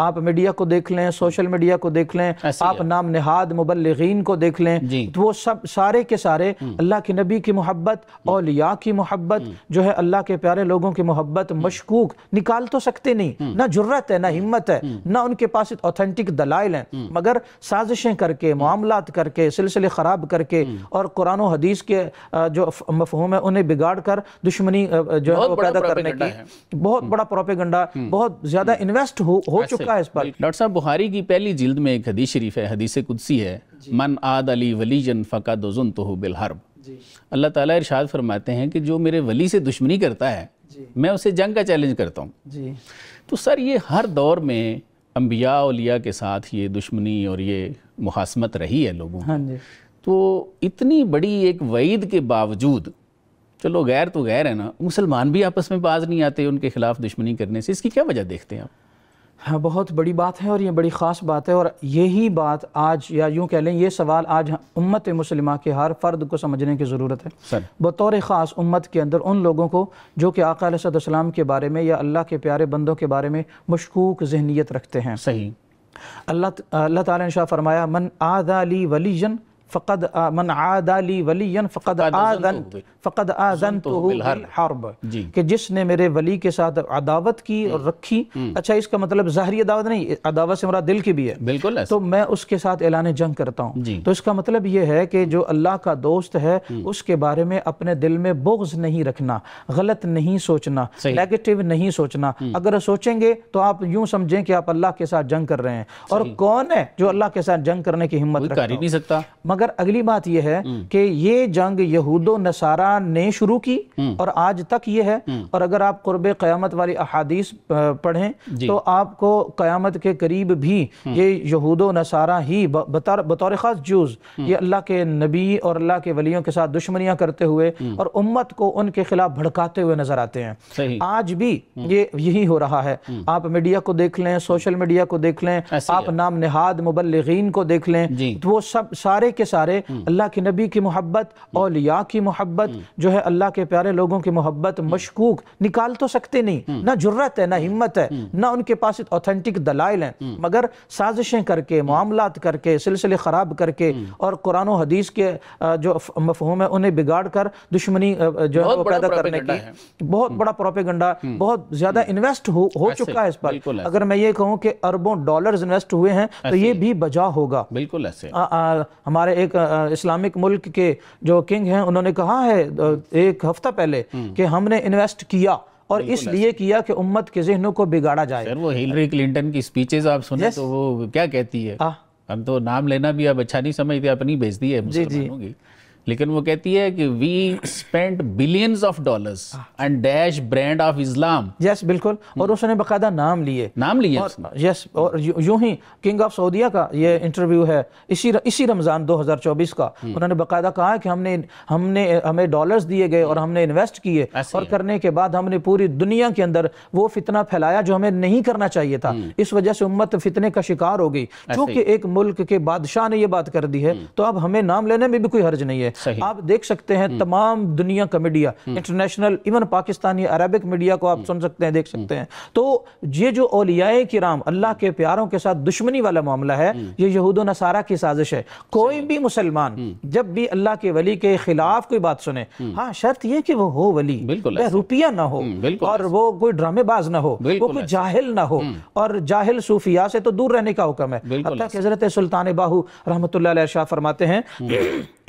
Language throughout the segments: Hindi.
आप मीडिया को देख लें सोशल मीडिया को देख लें आप नाम नहाद मुबलगिन को देख लें तो वो सब सारे के सारे हम्म। अल्लाह के नबी की मोहब्बत हम्म। औलिया की मोहब्बत हम्म। जो है अल्लाह के प्यारे लोगों की मोहब्बत मशकूक निकाल तो सकते नहीं ना जरूरत है ना हिम्मत है ना उनके पास ऑथेंटिक दलाइल है मगर साजिशें करके मामला करके सिलसिले ख़राब करके और कुरान हदीस के जो मफहूम है उन्हें बिगाड़ कर दुश्मनी जो है पैदा करने की बहुत बड़ा प्रोपेगंडा बहुत ज़्यादा इन्वेस्ट हो चुका चुका है इस पर डॉक्टर साहब बुहारी की पहली जिल्द में एक हदीस शरीफ है हदीस कुदसी है मन आद अली वली जन फ़का दो जुन तो बिल हर्ब अल्लाह ताला इरशाद फरमाते हैं कि जो मेरे वली से दुश्मनी करता है मैं उसे जंग का चैलेंज करता हूँ तो सर ये हर दौर में अम्बिया उलिया के साथ ये दुश्मनी और ये मुहासमत रही है लोगों हाँ तो इतनी बड़ी एक वईद के बावजूद चलो गैर तो गैर है ना मुसलमान भी आपस में बाज नहीं आते उनके खिलाफ दुश्मनी करने से इसकी क्या वजह देखते हैं आप हाँ बहुत बड़ी बात है और ये बड़ी ख़ास बात है और यही बात आज या यूँ कह लें ये सवाल आज उम्मत मुसलिमा के हर फ़र्द को समझने की ज़रूरत है बतौर ख़ास उम्मत के अंदर उन लोगों को जो कि आकाम के बारे में या अल्लाह के प्यारे बंदों के बारे में मशकूक जहनीत रखते हैं सही अल्लाह अल्लाह ताला ने शाह फरमाया मन आदा ली वलीजन फ़कद मन आदाली वलीन फ़कद आदन फ़कद आदन तो हर्ब कि जिसने मेरे वली के साथ अदावत की और रखी हम्म। अच्छा इसका मतलब ज़ाहरी अदावत नहीं अदावत से मेरा दिल की भी है बिल्कुल तो मैं उसके साथ ऐलान जंग करता हूँ तो इसका मतलब यह है कि जो अल्लाह का दोस्त है हम्म। उसके बारे में अपने दिल में बोझ नहीं रखना गलत नहीं सोचना नेगेटिव नहीं सोचना हम्म। अगर सोचेंगे तो आप यूं समझें कि आप अल्लाह के साथ जंग कर रहे हैं और कौन है जो अल्लाह के साथ जंग करने की हिम्मत कर नहीं सकता मगर अगली बात यह है हम्म। कि ये जंग यहूदो नसारा ने शुरू की हम्म। और आज तक ये है हम्म। और अगर आप कुरब क्यामत वाली अहादीस पढ़ें तो आपको क्यामत के करीब भी ये यहूदो नसारा ही बतौर ख़ास जूज ये अल्लाह के नबी और अल्लाह के वलियों के साथ दुश्मनियाँ करते हुए और उम्मत को उनके खिलाफ भड़काते हुए नजर आते हैं आज भी ये यही हो रहा है आप मीडिया को देख लें सोशल मीडिया को देख लें आप नाम नहाद मुबलगिन को देख लें तो वो सब सारे के सारे हम्म। अल्लाह के नबी की मोहब्बत हम्म। औलिया की मोहब्बत हम्म। जो है अल्लाह के प्यारे लोगों की मोहब्बत मशकूक निकाल तो सकते नहीं ना जुर्रत है ना हिम्मत है ना उनके पास ऑथेंटिक दलाइल हैं मगर साजिशें करके मामला करके सिलसिले ख़राब करके और कुरान हदीस के जो मफहूम है उन्हें बिगाड़ कर दुश्मनी जो है वो पैदा करने की बहुत बड़ा प्रोपेगंडा बहुत ज़्यादा इन्वेस्ट हो, हो चुका है इस पर अगर मैं ये कहूँ कि अरबों डॉलर इन्वेस्ट हुए हैं तो ये भी बजा होगा बिल्कुल ऐसे हमारे एक इस्लामिक मुल्क के जो किंग हैं उन्होंने कहा है एक हफ्ता पहले हम्म। कि हमने इन्वेस्ट किया और इसलिए किया कि उम्मत के जहनों को बिगाड़ा जाए सर वो हिलरी क्लिंटन की स्पीचेस आप सुने तो वो क्या कहती है हाँ। हम तो नाम लेना भी अब अच्छा नहीं समझते अपनी बेजती है जी जी लेकिन वो कहती है कि we spend billions of dollars and dash brand of Islam yes बिल्कुल और hmm. उसने बकायदा नाम लिए नाम लिए और, यस और यूं ही किंग ऑफ सऊदिया का ये इंटरव्यू है इसी इसी रमज़ान 2024 का hmm. उन्होंने बकायदा कहा कि हमने हमने हमें डॉलर्स दिए गए और hmm. हमने इन्वेस्ट किए और करने के बाद हमने पूरी दुनिया के अंदर वो फितना फैलाया जो हमें नहीं करना चाहिए था इस वजह से उम्मत फितने का शिकार हो गई क्योंकि एक मुल्क के बादशाह ने यह बात कर दी है तो अब हमें नाम लेने में भी कोई हर्ज नहीं है हैं आप देख सकते हैं हम्म। तमाम दुनिया का मीडिया इंटरनेशनल हम्म। इवन पाकिस्तानी अरबिक मीडिया को आप हम्म। सुन सकते हैं देख सकते हैं तो ये जो ओलियाए किराम अल्लाह के प्यारों के साथ दुश्मनी वाला मामला है ये यहूद नसारा की साजिश है कोई भी मुसलमान जब भी अल्लाह के वली के खिलाफ कोई बात सुने हाँ शर्त यह कि वो हो वली रुपया ना हो और वो कोई ड्रामेबाज ना हो वो कोई जाहिल ना हो और जाहिल सूफिया से तो दूर रहने का हुक्म है हजरत सुल्तान बाहू रहमत शाह फरमाते हैं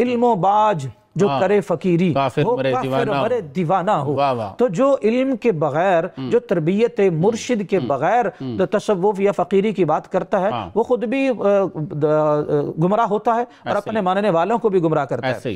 इल्मो बा मोहताज जो करे फकीरी काफिर हो मरे दीवाना मरे दीवाना हो तो जो इल्म के बगैर हम्म। जो तरबियत मुर्शिद के हम्म। बगैर हम्म। तस्वुफ या फकीरी की बात करता है हाँ। वो खुद भी गुमराह होता है और अपने मानने वालों को भी गुमराह करता है